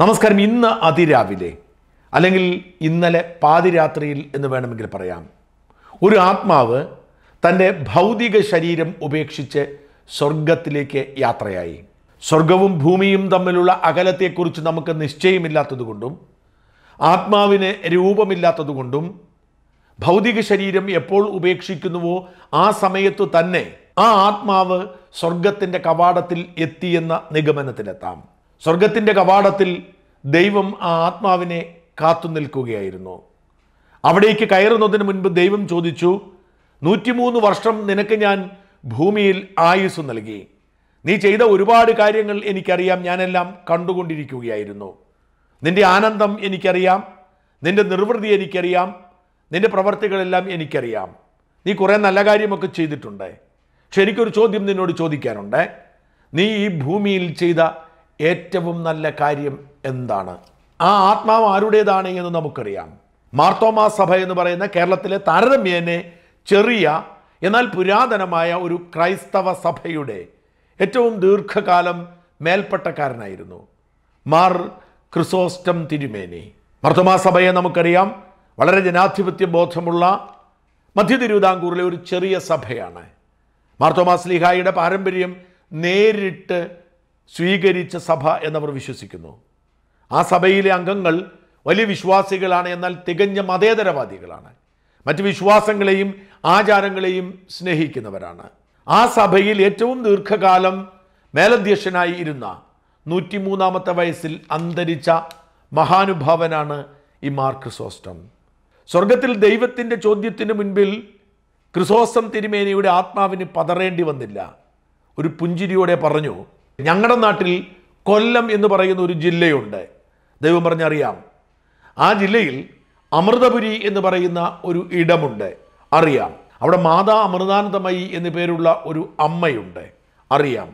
നമസ്കാരം ഇന്ന് അതിരാവിലെ അല്ലെങ്കിൽ ഇന്നലെ പാതിരാത്രിയിൽ എന്ന് വേണമെങ്കിൽ പറയാം ഒരു ആത്മാവ് തൻ്റെ ഭൗതിക ശരീരം ഉപേക്ഷിച്ച് സ്വർഗത്തിലേക്ക് യാത്രയായി സ്വർഗവും ഭൂമിയും തമ്മിലുള്ള അകലത്തെക്കുറിച്ച് നമുക്ക് നിശ്ചയമില്ലാത്തതുകൊണ്ടും ആത്മാവിന് രൂപമില്ലാത്തതുകൊണ്ടും ഭൗതിക ശരീരം എപ്പോൾ ഉപേക്ഷിക്കുന്നുവോ ആ സമയത്തു തന്നെ ആ ആത്മാവ് സ്വർഗത്തിൻ്റെ കവാടത്തിൽ എത്തിയെന്ന നിഗമനത്തിലെത്താം സ്വർഗത്തിൻ്റെ കവാടത്തിൽ ദൈവം ആ ആത്മാവിനെ കാത്തു നിൽക്കുകയായിരുന്നു അവിടേക്ക് കയറുന്നതിന് മുൻപ് ദൈവം ചോദിച്ചു നൂറ്റിമൂന്ന് വർഷം നിനക്ക് ഞാൻ ഭൂമിയിൽ ആയുസ് നൽകി നീ ചെയ്ത ഒരുപാട് കാര്യങ്ങൾ എനിക്കറിയാം ഞാനെല്ലാം കണ്ടുകൊണ്ടിരിക്കുകയായിരുന്നു നിന്റെ ആനന്ദം എനിക്കറിയാം നിന്റെ നിർവൃതി എനിക്കറിയാം നിന്റെ പ്രവർത്തികളെല്ലാം എനിക്കറിയാം നീ കുറേ നല്ല കാര്യമൊക്കെ ചെയ്തിട്ടുണ്ട് പക്ഷെ എനിക്കൊരു ചോദ്യം നിന്നോട് ചോദിക്കാനുണ്ട് നീ ഈ ഭൂമിയിൽ ചെയ്ത ഏറ്റവും നല്ല കാര്യം എന്താണ് ആ ആത്മാവ് ആരുടേതാണ് എന്ന് നമുക്കറിയാം മാർത്തോമാ സഭ എന്ന് പറയുന്ന കേരളത്തിലെ താരതമ്യേനെ ചെറിയ എന്നാൽ പുരാതനമായ ഒരു ക്രൈസ്തവ സഭയുടെ ഏറ്റവും ദീർഘകാലം മേൽപ്പട്ടക്കാരനായിരുന്നു മാർ ക്രിസോസ്റ്റം തിരുമേനി മർത്തമാ സഭയെ നമുക്കറിയാം വളരെ ജനാധിപത്യ ബോധമുള്ള മധ്യ തിരുവിതാംകൂറിലെ ഒരു ചെറിയ സഭയാണ് മാർത്തോമാ സ്ലിഹായിയുടെ പാരമ്പര്യം നേരിട്ട് സ്വീകരിച്ച സഭ എന്നവർ വിശ്വസിക്കുന്നു ആ സഭയിലെ അംഗങ്ങൾ വലിയ വിശ്വാസികളാണ് എന്നാൽ തികഞ്ഞ മതേതരവാദികളാണ് മറ്റ് വിശ്വാസങ്ങളെയും ആചാരങ്ങളെയും സ്നേഹിക്കുന്നവരാണ് ആ സഭയിൽ ഏറ്റവും ദീർഘകാലം മേലധ്യക്ഷനായി ഇരുന്ന നൂറ്റിമൂന്നാമത്തെ വയസ്സിൽ അന്തരിച്ച മഹാനുഭാവനാണ് ഈ മാർ ക്രിസോസ്റ്റം സ്വർഗത്തിൽ ദൈവത്തിൻ്റെ ചോദ്യത്തിന് മുൻപിൽ ക്രിസോസ്റ്റം തിരുമേനിയുടെ ആത്മാവിന് പതറേണ്ടി വന്നില്ല ഒരു പുഞ്ചിരിയോടെ പറഞ്ഞു ഞങ്ങളുടെ നാട്ടിൽ കൊല്ലം എന്ന് പറയുന്ന ഒരു ജില്ലയുണ്ട് ദൈവം പറഞ്ഞറിയാം ആ ജില്ലയിൽ അമൃതപുരി എന്ന് പറയുന്ന ഒരു ഇടമുണ്ട് അറിയാം അവിടെ മാതാ അമൃതാനന്ദമയി എന്നു പേരുള്ള ഒരു അമ്മയുണ്ട് അറിയാം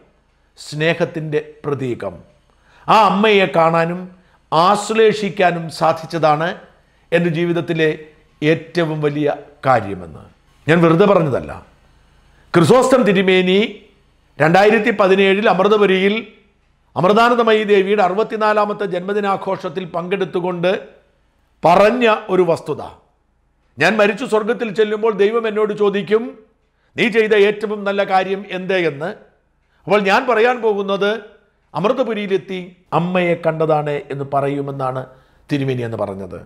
സ്നേഹത്തിൻ്റെ പ്രതീകം ആ അമ്മയെ കാണാനും ആശ്ലേഷിക്കാനും സാധിച്ചതാണ് എൻ്റെ ജീവിതത്തിലെ ഏറ്റവും വലിയ കാര്യമെന്ന് ഞാൻ വെറുതെ പറഞ്ഞതല്ല ക്രിസോസ്തം തിരുമേനി രണ്ടായിരത്തി പതിനേഴിൽ അമൃതപുരിയിൽ അമൃതാനന്ദമയി ദേവിയുടെ അറുപത്തിനാലാമത്തെ ജന്മദിനാഘോഷത്തിൽ പങ്കെടുത്തുകൊണ്ട് പറഞ്ഞ ഒരു വസ്തുത ഞാൻ മരിച്ചു സ്വർഗത്തിൽ ചെല്ലുമ്പോൾ ദൈവം എന്നോട് ചോദിക്കും നീ ചെയ്ത ഏറ്റവും നല്ല കാര്യം എന്തേ എന്ന് അപ്പോൾ ഞാൻ പറയാൻ പോകുന്നത് അമൃതപുരിയിലെത്തി അമ്മയെ കണ്ടതാണ് എന്ന് പറയുമെന്നാണ് തിരുമേനി എന്ന് പറഞ്ഞത്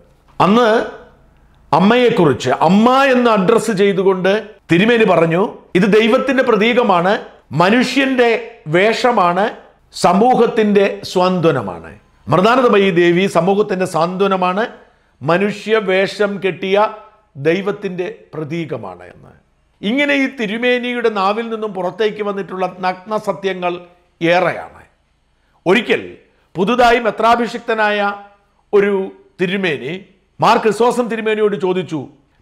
അന്ന് അമ്മയെക്കുറിച്ച് അമ്മ എന്ന് അഡ്രസ്സ് ചെയ്തുകൊണ്ട് തിരുമേനി പറഞ്ഞു ഇത് ദൈവത്തിൻ്റെ പ്രതീകമാണ് മനുഷ്യൻ്റെ വേഷമാണ് സമൂഹത്തിൻ്റെ സ്വാന്തനമാണ് മൃദാനന്ദമയി ദേവി സമൂഹത്തിൻ്റെ സാന്ത്വനമാണ് മനുഷ്യ വേഷം കെട്ടിയ ദൈവത്തിൻ്റെ പ്രതീകമാണ് എന്ന് ഇങ്ങനെ ഈ തിരുമേനിയുടെ നാവിൽ നിന്നും പുറത്തേക്ക് വന്നിട്ടുള്ള നഗ്ന സത്യങ്ങൾ ഏറെയാണ് ഒരിക്കൽ പുതുതായി മെത്രാഭിഷിക്തനായ ഒരു തിരുമേനി മാർക്ക് ക്രിസ്വാസം തിരുമേനിയോട് ചോദിച്ചു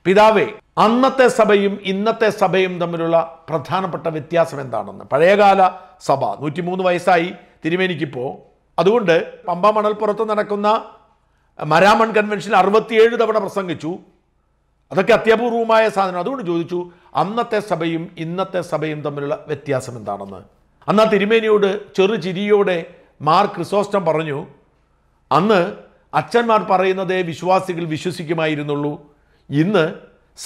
പിതാവേ അന്നത്തെ സഭയും ഇന്നത്തെ സഭയും തമ്മിലുള്ള പ്രധാനപ്പെട്ട വ്യത്യാസം എന്താണെന്ന് പഴയകാല സഭ നൂറ്റിമൂന്ന് വയസ്സായി തിരുമേനിക്കിപ്പോ അതുകൊണ്ട് പമ്പ മണൽപ്പുറത്ത് നടക്കുന്ന മരാമൺ കൺവെൻഷൻ അറുപത്തിയേഴ് തവണ പ്രസംഗിച്ചു അതൊക്കെ അത്യപൂർവമായ സാധനം അതുകൊണ്ട് ചോദിച്ചു അന്നത്തെ സഭയും ഇന്നത്തെ സഭയും തമ്മിലുള്ള വ്യത്യാസം എന്താണെന്ന് അന്ന് ആ തിരുമേനിയോട് ചെറു ചിരിയോടെ മാർ ക്രിസോസ്റ്റം പറഞ്ഞു അന്ന് അച്ഛന്മാർ പറയുന്നതേ വിശ്വാസികൾ വിശ്വസിക്കുമായിരുന്നുള്ളൂ ഇന്ന്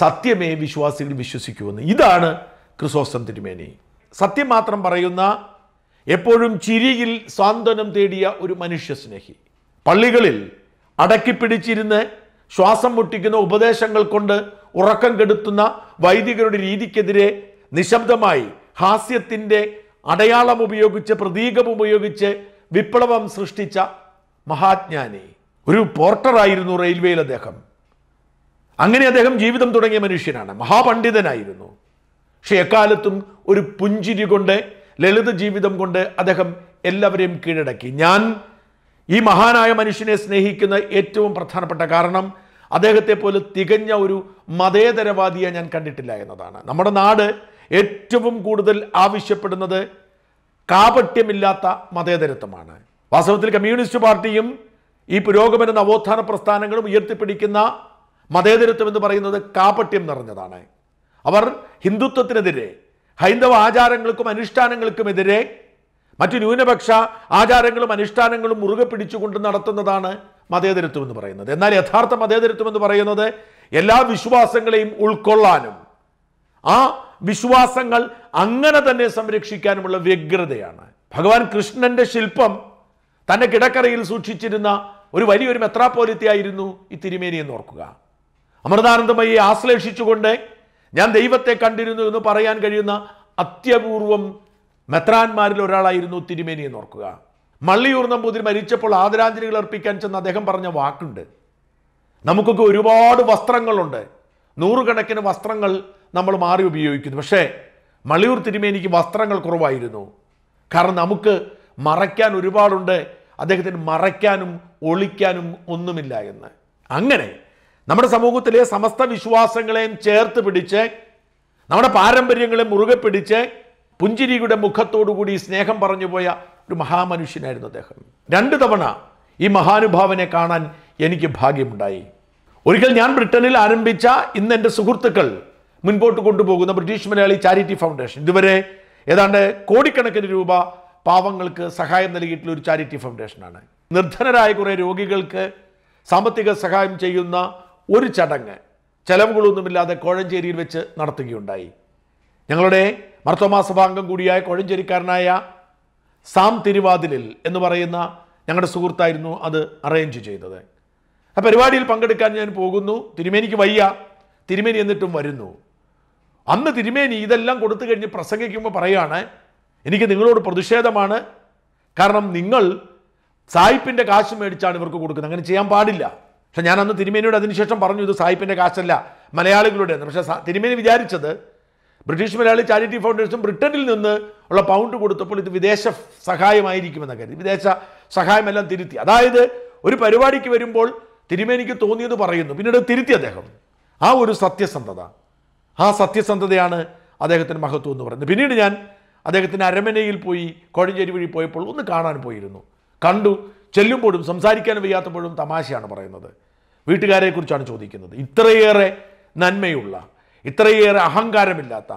സത്യമേ വിശ്വാസികൾ വിശ്വസിക്കുമെന്ന് ഇതാണ് ക്രിസോസ്റ്റം തിരുമേനി സത്യം മാത്രം പറയുന്ന എപ്പോഴും ചിരിയിൽ സാന്ത്വനം തേടിയ ഒരു മനുഷ്യസ്നേഹി പള്ളികളിൽ അടക്കിപ്പിടിച്ചിരുന്ന് ശ്വാസം മുട്ടിക്കുന്ന ഉപദേശങ്ങൾ കൊണ്ട് ഉറക്കം കെടുത്തുന്ന വൈദികരുടെ രീതിക്കെതിരെ നിശബ്ദമായി ഹാസ്യത്തിൻ്റെ അടയാളം ഉപയോഗിച്ച് പ്രതീകം ഉപയോഗിച്ച് വിപ്ലവം സൃഷ്ടിച്ച മഹാജ്ഞാനി ഒരു പോർട്ടറായിരുന്നു റെയിൽവേയിൽ അദ്ദേഹം അങ്ങനെ അദ്ദേഹം ജീവിതം തുടങ്ങിയ മനുഷ്യനാണ് മഹാപണ്ഡിതനായിരുന്നു പക്ഷെ എക്കാലത്തും ഒരു പുഞ്ചിരി കൊണ്ട് ലളിത ജീവിതം കൊണ്ട് അദ്ദേഹം എല്ലാവരെയും കീഴടക്കി ഞാൻ ഈ മഹാനായ മനുഷ്യനെ സ്നേഹിക്കുന്ന ഏറ്റവും പ്രധാനപ്പെട്ട കാരണം അദ്ദേഹത്തെ പോലെ തികഞ്ഞ ഒരു മതേതരവാദിയെ ഞാൻ കണ്ടിട്ടില്ല എന്നതാണ് നമ്മുടെ നാട് ഏറ്റവും കൂടുതൽ ആവശ്യപ്പെടുന്നത് കാപട്യമില്ലാത്ത മതേതരത്വമാണ് വാസ്തവത്തിൽ കമ്മ്യൂണിസ്റ്റ് പാർട്ടിയും ഈ പുരോഗമന നവോത്ഥാന പ്രസ്ഥാനങ്ങളും ഉയർത്തിപ്പിടിക്കുന്ന മതേതരത്വം എന്ന് പറയുന്നത് കാപട്യം നിറഞ്ഞതാണ് അവർ ഹിന്ദുത്വത്തിനെതിരെ ഹൈന്ദവ ആചാരങ്ങൾക്കും അനുഷ്ഠാനങ്ങൾക്കുമെതിരെ മറ്റു ന്യൂനപക്ഷ ആചാരങ്ങളും അനുഷ്ഠാനങ്ങളും മുറുകെ പിടിച്ചുകൊണ്ട് നടത്തുന്നതാണ് മതേതരത്വം എന്ന് പറയുന്നത് എന്നാൽ യഥാർത്ഥ മതേതരത്വം എന്ന് പറയുന്നത് എല്ലാ വിശ്വാസങ്ങളെയും ഉൾക്കൊള്ളാനും ആ വിശ്വാസങ്ങൾ അങ്ങനെ തന്നെ സംരക്ഷിക്കാനുമുള്ള വ്യഗ്രതയാണ് ഭഗവാൻ കൃഷ്ണന്റെ ശില്പം തന്നെ കിടക്കറയിൽ സൂക്ഷിച്ചിരുന്ന ഒരു വലിയൊരു മെത്രാപ്പോലിത്തയായിരുന്നു ഈ തിരുമേനി എന്ന് ഓർക്കുക അമൃതാനന്ദമയെ ആശ്ലേഷിച്ചുകൊണ്ട് ഞാൻ ദൈവത്തെ കണ്ടിരുന്നു എന്ന് പറയാൻ കഴിയുന്ന അത്യപൂർവം മെത്രാന്മാരിൽ ഒരാളായിരുന്നു തിരുമേനി എന്ന് ഓർക്കുക മള്ളിയൂർ നമ്പൂതിരി മരിച്ചപ്പോൾ ആദരാഞ്ജലികൾ അർപ്പിക്കാൻ ചെന്ന് അദ്ദേഹം പറഞ്ഞ വാക്കുണ്ട് നമുക്കൊക്കെ ഒരുപാട് വസ്ത്രങ്ങളുണ്ട് നൂറുകണക്കിന് വസ്ത്രങ്ങൾ നമ്മൾ മാറി ഉപയോഗിക്കുന്നു പക്ഷേ മള്ളിയൂർ തിരുമേനിക്ക് വസ്ത്രങ്ങൾ കുറവായിരുന്നു കാരണം നമുക്ക് മറയ്ക്കാൻ ഒരുപാടുണ്ട് അദ്ദേഹത്തിന് മറയ്ക്കാനും ഒളിക്കാനും ഒന്നുമില്ല എന്ന് അങ്ങനെ നമ്മുടെ സമൂഹത്തിലെ സമസ്ത വിശ്വാസങ്ങളെയും ചേർത്ത് പിടിച്ച് നമ്മുടെ പാരമ്പര്യങ്ങളെ മുറുകെ പിടിച്ച് പുഞ്ചിരിയുടെ മുഖത്തോടുകൂടി സ്നേഹം പറഞ്ഞു പോയ ഒരു മഹാമനുഷ്യനായിരുന്നു അദ്ദേഹം രണ്ട് തവണ ഈ മഹാനുഭാവനെ കാണാൻ എനിക്ക് ഭാഗ്യമുണ്ടായി ഒരിക്കൽ ഞാൻ ബ്രിട്ടനിൽ ആരംഭിച്ച ഇന്ന് എൻ്റെ സുഹൃത്തുക്കൾ മുൻപോട്ട് കൊണ്ടുപോകുന്ന ബ്രിട്ടീഷ് മലയാളി ചാരിറ്റി ഫൗണ്ടേഷൻ ഇതുവരെ ഏതാണ്ട് കോടിക്കണക്കിന് രൂപ പാവങ്ങൾക്ക് സഹായം നൽകിയിട്ടുള്ള ഒരു ചാരിറ്റി ഫൗണ്ടേഷനാണ് നിർധനരായ കുറേ രോഗികൾക്ക് സാമ്പത്തിക സഹായം ചെയ്യുന്ന ഒരു ചടങ്ങ് ചെലവുകളൊന്നുമില്ലാതെ കോഴഞ്ചേരിയിൽ വെച്ച് നടത്തുകയുണ്ടായി ഞങ്ങളുടെ മർത്തോമാ സഭാംഗം കൂടിയായ കോഴഞ്ചേരിക്കാരനായ സാം തിരുവാതിലിൽ എന്ന് പറയുന്ന ഞങ്ങളുടെ സുഹൃത്തായിരുന്നു അത് അറേഞ്ച് ചെയ്തത് ആ പരിപാടിയിൽ പങ്കെടുക്കാൻ ഞാൻ പോകുന്നു തിരുമേനിക്ക് വയ്യ തിരുമേനി എന്നിട്ടും വരുന്നു അന്ന് തിരുമേനി ഇതെല്ലാം കൊടുത്തു കഴിഞ്ഞ് പ്രസംഗിക്കുമ്പോൾ പറയുകയാണ് എനിക്ക് നിങ്ങളോട് പ്രതിഷേധമാണ് കാരണം നിങ്ങൾ സായിപ്പിൻ്റെ കാശ് മേടിച്ചാണ് ഇവർക്ക് കൊടുക്കുന്നത് അങ്ങനെ ചെയ്യാൻ പാടില്ല പക്ഷെ ഞാനന്ന് തിരുമേനിയോട് അതിനുശേഷം പറഞ്ഞു ഇത് സായിപ്പിൻ്റെ കാശല്ല മലയാളികളുടേന്ന് പക്ഷേ തിരുമേനി വിചാരിച്ചത് ബ്രിട്ടീഷ് മലയാളി ചാരിറ്റി ഫൗണ്ടേഷൻ ബ്രിട്ടനിൽ നിന്ന് ഉള്ള പൗണ്ട് കൊടുത്തപ്പോൾ ഇത് വിദേശ സഹായമായിരിക്കുമെന്ന കരുതി വിദേശ സഹായമെല്ലാം തിരുത്തി അതായത് ഒരു പരിപാടിക്ക് വരുമ്പോൾ തിരുമേനിക്ക് തോന്നിയത് പറയുന്നു പിന്നീട് തിരുത്തി അദ്ദേഹം ആ ഒരു സത്യസന്ധത ആ സത്യസന്ധതയാണ് അദ്ദേഹത്തിന് മഹത്വം എന്ന് പറയുന്നത് പിന്നീട് ഞാൻ അദ്ദേഹത്തിൻ്റെ അരമനയിൽ പോയി കോഴഞ്ചേരി വഴി പോയപ്പോൾ ഒന്ന് കാണാൻ പോയിരുന്നു കണ്ടു ചെല്ലുമ്പോഴും സംസാരിക്കാൻ വയ്യാത്തപ്പോഴും തമാശയാണ് പറയുന്നത് വീട്ടുകാരെക്കുറിച്ചാണ് ചോദിക്കുന്നത് ഇത്രയേറെ നന്മയുള്ള ഇത്രയേറെ അഹങ്കാരമില്ലാത്ത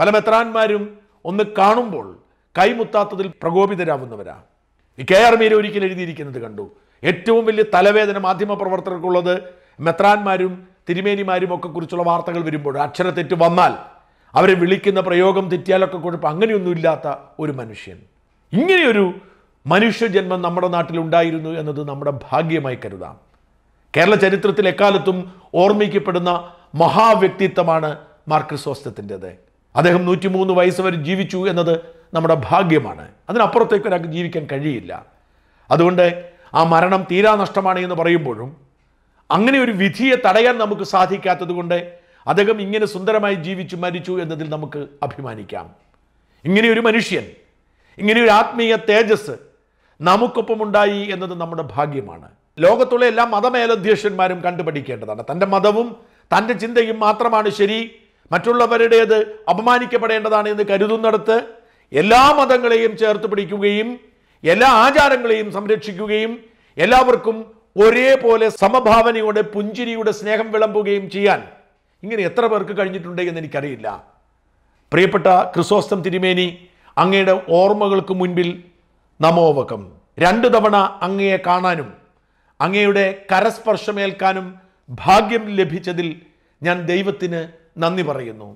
പല മെത്രാന്മാരും ഒന്ന് കാണുമ്പോൾ കൈമുത്താത്തതിൽ പ്രകോപിതരാവുന്നവരാ ഈ കെ ആർ മീര ഒരിക്കൽ എഴുതിയിരിക്കുന്നത് കണ്ടു ഏറ്റവും വലിയ തലവേദന മാധ്യമ പ്രവർത്തകർക്കുള്ളത് മെത്രാന്മാരും തിരുമേനിമാരും ഒക്കെ കുറിച്ചുള്ള വാർത്തകൾ വരുമ്പോൾ അക്ഷര തെറ്റ് വന്നാൽ അവരെ വിളിക്കുന്ന പ്രയോഗം തെറ്റിയാലൊക്കെ കുഴപ്പം അങ്ങനെയൊന്നുമില്ലാത്ത ഒരു മനുഷ്യൻ ഇങ്ങനെയൊരു മനുഷ്യജന്മം നമ്മുടെ നാട്ടിൽ ഉണ്ടായിരുന്നു എന്നത് നമ്മുടെ ഭാഗ്യമായി കരുതാം കേരള ചരിത്രത്തിൽ എക്കാലത്തും ഓർമ്മിക്കപ്പെടുന്ന മഹാവ്യക്തിത്വമാണ് മാർക്രിസോസ്റ്റത്തിൻ്റെത് അദ്ദേഹം നൂറ്റിമൂന്ന് വയസ്സ് വരെ ജീവിച്ചു എന്നത് നമ്മുടെ ഭാഗ്യമാണ് അതിനപ്പുറത്തേക്ക് ഒരാൾക്ക് ജീവിക്കാൻ കഴിയില്ല അതുകൊണ്ട് ആ മരണം തീരാ നഷ്ടമാണ് എന്ന് പറയുമ്പോഴും അങ്ങനെ ഒരു വിധിയെ തടയാൻ നമുക്ക് സാധിക്കാത്തതുകൊണ്ട് അദ്ദേഹം ഇങ്ങനെ സുന്ദരമായി ജീവിച്ചു മരിച്ചു എന്നതിൽ നമുക്ക് അഭിമാനിക്കാം ഇങ്ങനെയൊരു മനുഷ്യൻ ഇങ്ങനെയൊരു ആത്മീയ തേജസ് നമുക്കൊപ്പമുണ്ടായി എന്നത് നമ്മുടെ ഭാഗ്യമാണ് ലോകത്തുള്ള എല്ലാ മതമേലധ്യക്ഷന്മാരും കണ്ടുപഠിക്കേണ്ടതാണ് തൻ്റെ മതവും തൻ്റെ ചിന്തയും മാത്രമാണ് ശരി മറ്റുള്ളവരുടേത് അപമാനിക്കപ്പെടേണ്ടതാണ് എന്ന് കരുതുന്നിടത്ത് എല്ലാ മതങ്ങളെയും ചേർത്ത് പിടിക്കുകയും എല്ലാ ആചാരങ്ങളെയും സംരക്ഷിക്കുകയും എല്ലാവർക്കും ഒരേപോലെ സമഭാവനയോടെ പുഞ്ചിരിയുടെ സ്നേഹം വിളമ്പുകയും ചെയ്യാൻ ഇങ്ങനെ എത്ര പേർക്ക് കഴിഞ്ഞിട്ടുണ്ട് എന്ന് എനിക്കറിയില്ല പ്രിയപ്പെട്ട ക്രിസോസ്തം തിരുമേനി അങ്ങയുടെ ഓർമ്മകൾക്ക് മുൻപിൽ നമോവകം രണ്ടു തവണ അങ്ങയെ കാണാനും അങ്ങയുടെ കരസ്പർശമേൽക്കാനും ഭാഗ്യം ലഭിച്ചതിൽ ഞാൻ ദൈവത്തിന് നന്ദി പറയുന്നു